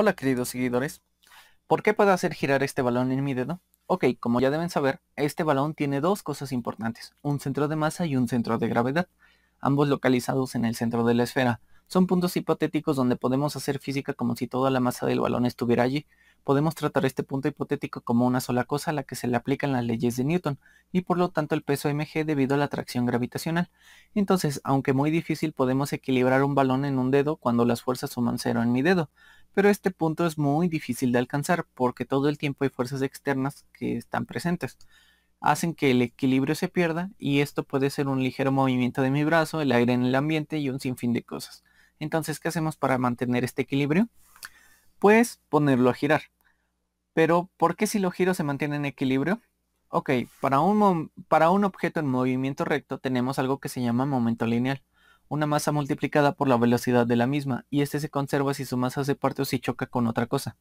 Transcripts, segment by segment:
Hola queridos seguidores, ¿por qué puedo hacer girar este balón en mi dedo? Ok, como ya deben saber, este balón tiene dos cosas importantes, un centro de masa y un centro de gravedad, ambos localizados en el centro de la esfera. Son puntos hipotéticos donde podemos hacer física como si toda la masa del balón estuviera allí. Podemos tratar este punto hipotético como una sola cosa a la que se le aplican las leyes de Newton y por lo tanto el peso mg debido a la atracción gravitacional. Entonces, aunque muy difícil, podemos equilibrar un balón en un dedo cuando las fuerzas suman cero en mi dedo. Pero este punto es muy difícil de alcanzar porque todo el tiempo hay fuerzas externas que están presentes hacen que el equilibrio se pierda y esto puede ser un ligero movimiento de mi brazo, el aire en el ambiente y un sinfín de cosas. Entonces, ¿qué hacemos para mantener este equilibrio? Pues ponerlo a girar. Pero, ¿por qué si lo giro se mantiene en equilibrio? Ok, para un, objeto en movimiento recto tenemos algo que se llama momento lineal, una masa multiplicada por la velocidad de la misma, y este se conserva si su masa se parte o si choca con otra cosa.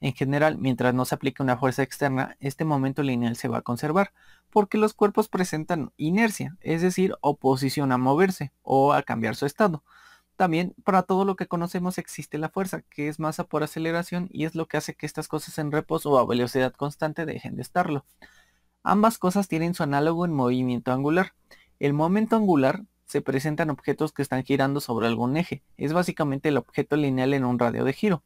En general, mientras no se aplique una fuerza externa, este momento lineal se va a conservar, porque los cuerpos presentan inercia, es decir, oposición a moverse o a cambiar su estado. También para todo lo que conocemos existe la fuerza, que es masa por aceleración y es lo que hace que estas cosas en reposo o a velocidad constante dejen de estarlo. Ambas cosas tienen su análogo en movimiento angular. El momento angular se presenta en objetos que están girando sobre algún eje. Es básicamente el objeto lineal en un radio de giro,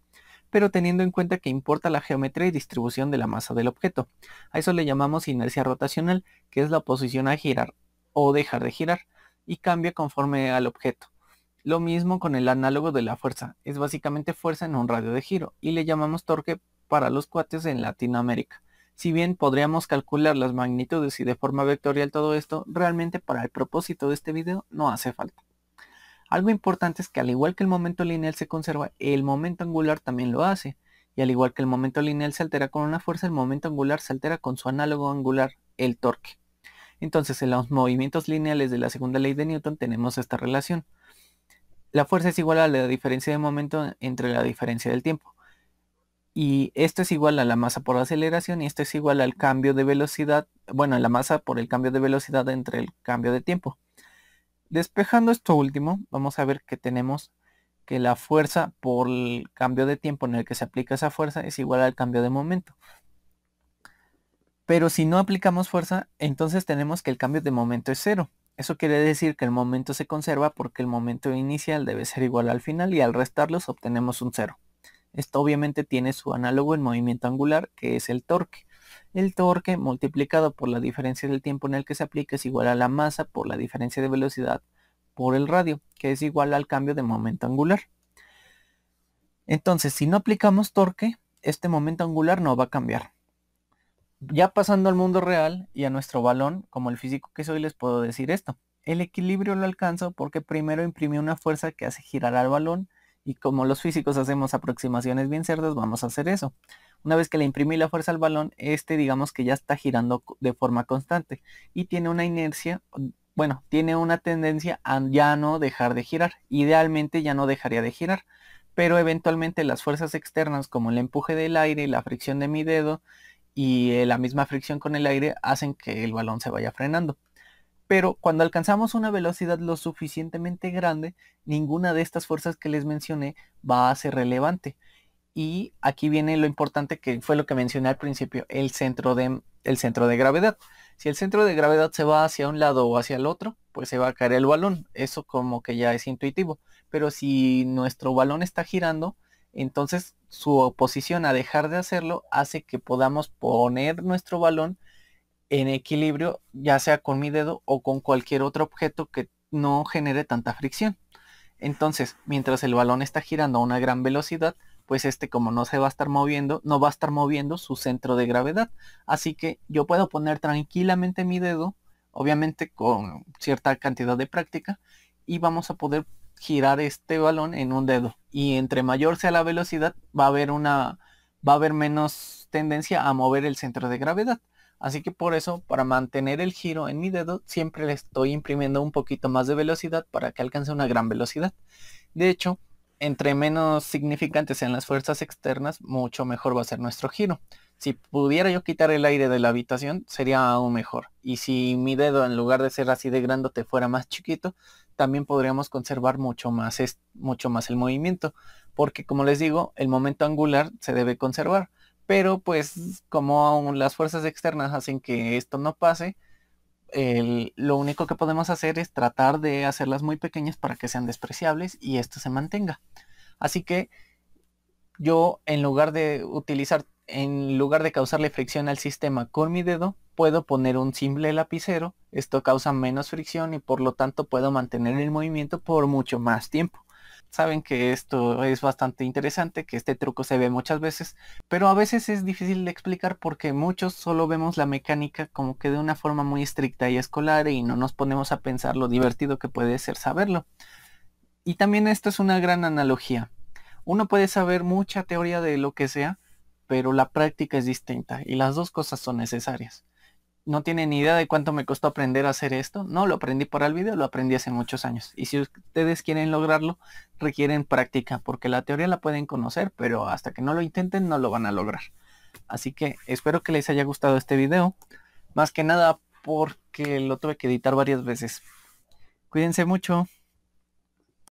pero teniendo en cuenta que importa la geometría y distribución de la masa del objeto. A eso le llamamos inercia rotacional, que es la oposición a girar o dejar de girar, y cambia conforme al objeto. Lo mismo con el análogo de la fuerza, es básicamente fuerza en un radio de giro y le llamamos torque para los cuates en Latinoamérica. Si bien podríamos calcular las magnitudes y de forma vectorial todo esto, realmente para el propósito de este video no hace falta. Algo importante es que al igual que el momento lineal se conserva, el momento angular también lo hace. Y al igual que el momento lineal se altera con una fuerza, el momento angular se altera con su análogo angular, el torque. Entonces en los movimientos lineales de la segunda ley de Newton tenemos esta relación. La fuerza es igual a la diferencia de momento entre la diferencia del tiempo. Y esto es igual a la masa por la aceleración y esto es igual al cambio de velocidad, bueno, la masa por el cambio de velocidad entre el cambio de tiempo. Despejando esto último, vamos a ver que tenemos que la fuerza por el cambio de tiempo en el que se aplica esa fuerza es igual al cambio de momento. Pero si no aplicamos fuerza, entonces tenemos que el cambio de momento es cero. Eso quiere decir que el momento se conserva porque el momento inicial debe ser igual al final y al restarlos obtenemos un cero. Esto obviamente tiene su análogo en movimiento angular, que es el torque. El torque multiplicado por la diferencia del tiempo en el que se aplica es igual a la masa por la diferencia de velocidad por el radio, que es igual al cambio de momento angular. Entonces, si no aplicamos torque, este momento angular no va a cambiar. Ya pasando al mundo real y a nuestro balón, como el físico que soy, les puedo decir esto. El equilibrio lo alcanzo porque primero imprimí una fuerza que hace girar al balón y como los físicos hacemos aproximaciones bien cerdas, vamos a hacer eso. Una vez que le imprimí la fuerza al balón, este digamos que ya está girando de forma constante y tiene una inercia, bueno, tiene una tendencia a ya no dejar de girar. Idealmente ya no dejaría de girar, pero eventualmente las fuerzas externas como el empuje del aire, la fricción de mi dedo y eh, la misma fricción con el aire hacen que el balón se vaya frenando. Pero cuando alcanzamos una velocidad lo suficientemente grande, ninguna de estas fuerzas que les mencioné va a ser relevante. Y aquí viene lo importante que fue lo que mencioné al principio, el centro de, el centro de gravedad. Si el centro de gravedad se va hacia un lado o hacia el otro, pues se va a caer el balón. Eso como que ya es intuitivo. Pero si nuestro balón está girando, entonces, su oposición a dejar de hacerlo hace que podamos poner nuestro balón en equilibrio, ya sea con mi dedo o con cualquier otro objeto que no genere tanta fricción. Entonces, mientras el balón está girando a una gran velocidad, pues este como no se va a estar moviendo, no va a estar moviendo su centro de gravedad. Así que yo puedo poner tranquilamente mi dedo, obviamente con cierta cantidad de práctica, y vamos a poder girar este balón en un dedo. Y entre mayor sea la velocidad, va a haber una. va a haber menos tendencia a mover el centro de gravedad. Así que por eso, para mantener el giro en mi dedo, siempre le estoy imprimiendo un poquito más de velocidad para que alcance una gran velocidad. De hecho, entre menos significantes sean las fuerzas externas, mucho mejor va a ser nuestro giro. Si pudiera yo quitar el aire de la habitación, sería aún mejor. Y si mi dedo, en lugar de ser así de grandote, fuera más chiquito, también podríamos conservar mucho más, mucho más el movimiento. Porque como les digo, el momento angular se debe conservar. Pero pues como aún las fuerzas externas hacen que esto no pase, lo único que podemos hacer es tratar de hacerlas muy pequeñas para que sean despreciables y esto se mantenga. Así que yo en lugar de utilizar, en lugar de causarle fricción al sistema con mi dedo, puedo poner un simple lapicero. Esto causa menos fricción y por lo tanto puedo mantener el movimiento por mucho más tiempo saben que esto es bastante interesante, que este truco se ve muchas veces, pero a veces es difícil de explicar porque muchos solo vemos la mecánica como que de una forma muy estricta y escolar y no nos ponemos a pensar lo divertido que puede ser saberlo. Y también esto es una gran analogía. Uno puede saber mucha teoría de lo que sea, pero la práctica es distinta y las dos cosas son necesarias no tienen ni idea de cuánto me costó aprender a hacer esto. No lo aprendí por el video, lo aprendí hace muchos años. Y si ustedes quieren lograrlo, requieren práctica, porque la teoría la pueden conocer, pero hasta que no lo intenten no lo van a lograr. Así que espero que les haya gustado este video. Más que nada porque lo tuve que editar varias veces. Cuídense mucho.